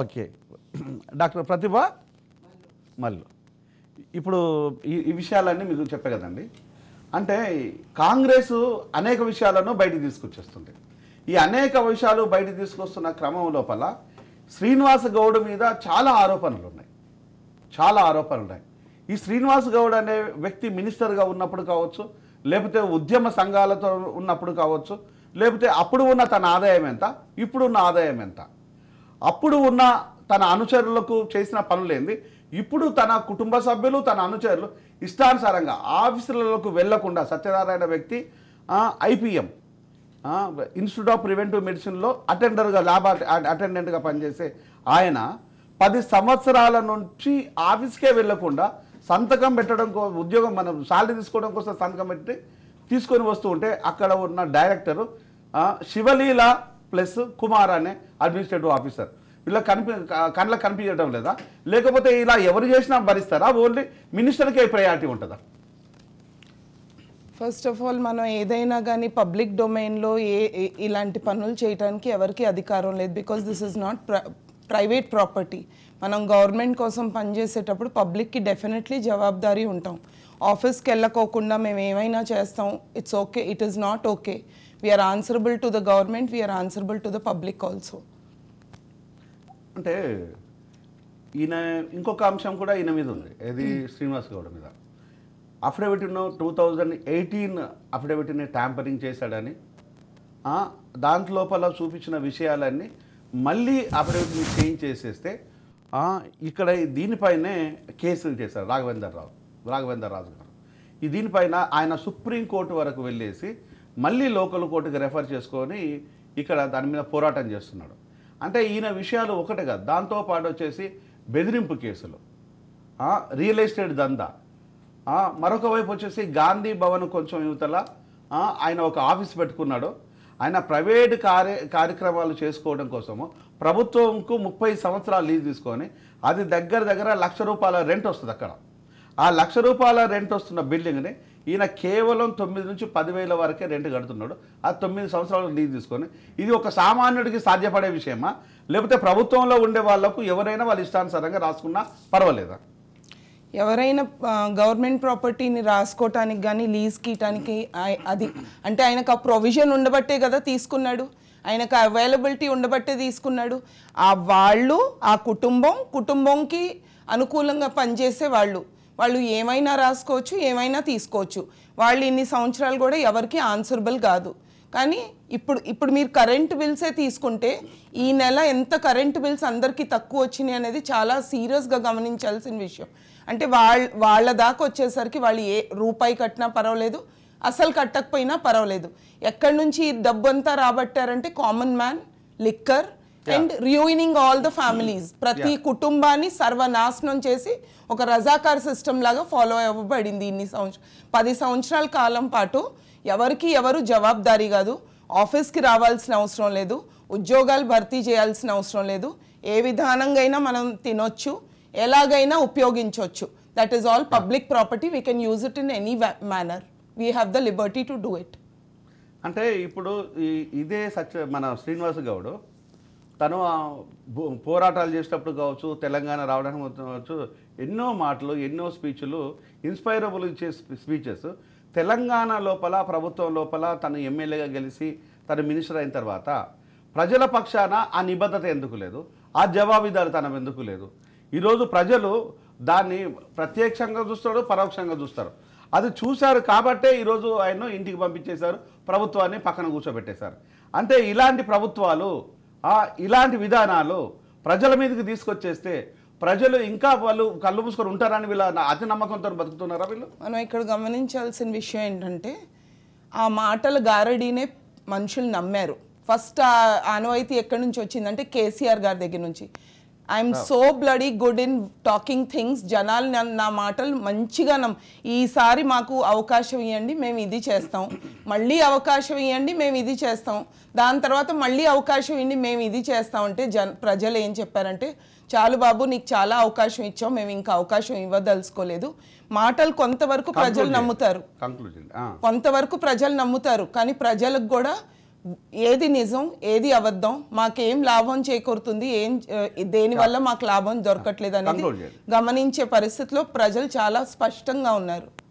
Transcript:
Okay doctor ప్రతిభ మల్లు ఇప్పుడు ఈ ఈ విషయాలన్నీ మీకు చెప్పే కదండి అంటే కాంగ్రెస్ అనేక విషయాలను బయటికి తీసుకొచ్చేస్తుంది ఈ అనేక విషయాలు బయటకు తీసుకొస్తున్న క్రమం లోపల శ్రీనివాస గౌడ్ మీద చాలా ఆరోపణలు ఉన్నాయి చాలా ఆరోపణలు ఉన్నాయి ఈ శ్రీనివాస్ గౌడ్ అనే వ్యక్తి మినిస్టర్గా ఉన్నప్పుడు కావచ్చు లేకపోతే ఉద్యమ సంఘాలతో ఉన్నప్పుడు కావచ్చు లేకపోతే అప్పుడు ఉన్న తన ఆదాయం ఎంత ఇప్పుడున్న ఆదాయం ఎంత అప్పుడు ఉన్న తన అనుచరులకు చేసిన పనులేంది ఇప్పుడు తన కుటుంబ సభ్యులు తన అనుచరులు ఇష్టానుసారంగా ఆఫీసులకు వెళ్లకుండా సత్యనారాయణ వ్యక్తి ఐపీఎం ఇన్స్టిట్యూట్ ఆఫ్ ప్రివెంటివ్ మెడిసిన్లో అటెండర్గా ల్యాబ్ అటెండెంట్గా పనిచేసే ఆయన పది సంవత్సరాల నుంచి ఆఫీస్కే వెళ్లకుండా సంతకం పెట్టడం ఉద్యోగం మనం శాలరీ తీసుకోవడం కోసం సంతకం పెట్టి తీసుకొని వస్తూ ఉంటే అక్కడ ఉన్న డైరెక్టరు శివలీల ప్లస్ కుమార్ అనే అడ్మినిస్ట్రేటివ్ ఆఫీసర్ వీళ్ళ కనిపి కళ్ళకు కనిపించడం లేదా లేకపోతే ఇలా ఎవరు చేసినా భరిస్తారా ఓన్లీ మినిస్టర్కే ప్రయారిటీ ఉంటుందా ఫస్ట్ ఆఫ్ ఆల్ మనం ఏదైనా కానీ పబ్లిక్ డొమైన్లో ఏ ఇలాంటి పనులు చేయడానికి ఎవరికి అధికారం లేదు because this is not private property మనం గవర్నమెంట్ కోసం పనిచేసేటప్పుడు పబ్లిక్కి డెఫినెట్లీ జవాబుదారీ ఉంటాం ఆఫీస్కి వెళ్ళకోకుండా మేము ఏమైనా చేస్తాం it's okay it is not okay we are answerable to the government we are answerable to the public also అంటే ఈయన ఇంకొక అంశం కూడా ఈయన మీద ఉంది ఏది hmm. శ్రీనివాస్ గౌడ్ మీద అఫిడవిట్ను టూ థౌజండ్ ఎయిటీన్ అఫిడవిట్ని ట్యాంపరింగ్ చేశాడని దాంట్లోపల చూపించిన విషయాలన్నీ మళ్ళీ అఫిడవిట్ని చేంజ్ చేసేస్తే ఇక్కడ దీనిపైనే కేసులు చేశారు రాఘవేందర్ రావు రాఘవేందర్ రాజు గారు ఈ దీనిపైన ఆయన సుప్రీంకోర్టు వరకు వెళ్ళేసి మళ్ళీ లోకల్ కోర్టుకి రెఫర్ చేసుకొని ఇక్కడ దాని మీద పోరాటం చేస్తున్నాడు అంటే ఈయన విషయాలు ఒకటే కాదు దాంతోపాటు వచ్చేసి బెదిరింపు కేసులు రియల్ ఎస్టేట్ దందా మరొక వైపు వచ్చేసి గాంధీ భవన్ కొంచెం యువతల ఆయన ఒక ఆఫీస్ పెట్టుకున్నాడు ఆయన ప్రైవేట్ కార్య కార్యక్రమాలు చేసుకోవడం కోసము ప్రభుత్వంకు ముప్పై సంవత్సరాలు లీజ్ తీసుకొని అది దగ్గర దగ్గర లక్ష రూపాయల రెంట్ వస్తుంది అక్కడ ఆ లక్ష రూపాయల రెంట్ వస్తున్న బిల్డింగ్ని ఈయన కేవలం తొమ్మిది నుంచి పదివేల వరకే రెంట్ కడుతున్నాడు ఆ తొమ్మిది సంవత్సరాలు లీజ్ తీసుకొని ఇది ఒక సామాన్యుడికి సాధ్యపడే విషయమా లేకపోతే ప్రభుత్వంలో ఉండే వాళ్లకు ఎవరైనా వాళ్ళు ఇష్టానుసారంగా రాసుకున్నా పర్వాలేదా ఎవరైనా గవర్నమెంట్ ప్రాపర్టీని రాసుకోవటానికి కానీ లీజ్ కీయటానికి అది అంటే ఆయనకు ఆ ప్రొవిజన్ ఉండబట్టే కదా తీసుకున్నాడు ఆయనకు అవైలబిలిటీ ఉండబట్టే తీసుకున్నాడు ఆ వాళ్ళు ఆ కుటుంబం కుటుంబంకి అనుకూలంగా పనిచేసే వాళ్ళు వాళ్ళు ఏమైనా రాసుకోవచ్చు ఏమైనా తీసుకోవచ్చు వాళ్ళు ఇన్ని సంవత్సరాలు కూడా ఎవరికి ఆన్సరబుల్ కాదు కానీ ఇప్పుడు ఇప్పుడు మీరు కరెంట్ బిల్సే తీసుకుంటే ఈ నెల ఎంత కరెంట్ బిల్స్ అందరికీ తక్కువ వచ్చినాయి అనేది చాలా సీరియస్గా గమనించాల్సిన విషయం అంటే వాళ్ళ వాళ్ళ దాకా వచ్చేసరికి వాళ్ళు ఏ రూపాయి కట్టినా పర్వాలేదు అసలు కట్టకపోయినా పర్వాలేదు ఎక్కడి నుంచి డబ్బు అంతా రాబట్టారంటే common man liquor and ruining all the families ప్రతి కుటుంబాన్ని సర్వనాశనం చేసి ఒక రజాకార్ సిస్టమ్ లాగా ఫాలో అవ్వబడింది ఇన్ని సంవత్సరం పది సంవత్సరాల కాలం పాటు ఎవరికి ఎవరు జవాబుదారీ కాదు ఆఫీస్కి రావాల్సిన అవసరం లేదు ఉద్యోగాలు భర్తీ చేయాల్సిన అవసరం లేదు ఏ విధానంగా మనం తినొచ్చు ఎలాగైనా ఉపయోగించవచ్చు that is all public property we can use it in any manner we have the liberty to do it అంటే ఇప్పుడు ఇదే సచ్ మన శ్రీనివాస్ గౌడ్ తను పోరాటాలు చేసేటప్పుడు కావచ్చు తెలంగాణ రావడానికి కావచ్చు ఎన్నో మాటలు ఎన్నో స్పీచ్లు ఇన్స్పైరబుల్ ఇచ్చే స్పీచెస్ తెలంగాణ లోపల ప్రభుత్వం లోపల తను ఎమ్మెల్యేగా గెలిచి తను మినిస్టర్ అయిన తర్వాత ప్రజల పక్షాన ఆ నిబద్ధత ఎందుకు లేదు ఆ జవాబిదారు తనం ఎందుకు లేదు ఈరోజు ప్రజలు దాన్ని ప్రత్యక్షంగా చూస్తారు పరోక్షంగా చూస్తారు అది చూశారు కాబట్టే ఈరోజు ఆయన్ను ఇంటికి పంపించేశారు ప్రభుత్వాన్ని పక్కన కూర్చోబెట్టేశారు అంటే ఇలాంటి ప్రభుత్వాలు ఇలాంటి విధానాలు ప్రజల మీదకి తీసుకొచ్చేస్తే ప్రజలు ఇంకా వాళ్ళు కళ్ళు మూసుకొని ఉంటారని వీళ్ళ అతి నమ్మకంతో బతుకుతున్నారా వీళ్ళు మనం ఇక్కడ గమనించాల్సిన విషయం ఏంటంటే ఆ మాటల గారడీనే మనుషులు నమ్మారు ఫస్ట్ ఆ ఆనవాయితీ ఎక్కడి నుంచి వచ్చిందంటే కేసీఆర్ గారి దగ్గర నుంచి I'm so bloody good in talking things జనాలు నా మాటలు మంచిగా నమ్ ఈసారి మాకు అవకాశం ఇవ్వండి మేము ఇది చేస్తాం మళ్ళీ అవకాశం ఇవ్వండి మేము ఇది చేస్తాం దాని తర్వాత మళ్ళీ అవకాశం ఇవ్వండి మేము ఇది చేస్తాం అంటే జన ప్రజలు ఏం చెప్పారంటే చాలు బాబు నీకు చాలా అవకాశం ఇచ్చాం మేము ఇంకా అవకాశం ఇవ్వదలుచుకోలేదు మాటలు కొంతవరకు ప్రజలు నమ్ముతారు కొంతవరకు ప్రజలు నమ్ముతారు కానీ ప్రజలకు కూడా ఏది నిజం ఏది అబద్ధం మాకేం లాభం చేకూరుతుంది ఏం దేనివల్ల మాకు లాభం దొరకట్లేదు అనేది గమనించే పరిస్థితిలో ప్రజలు చాలా స్పష్టంగా ఉన్నారు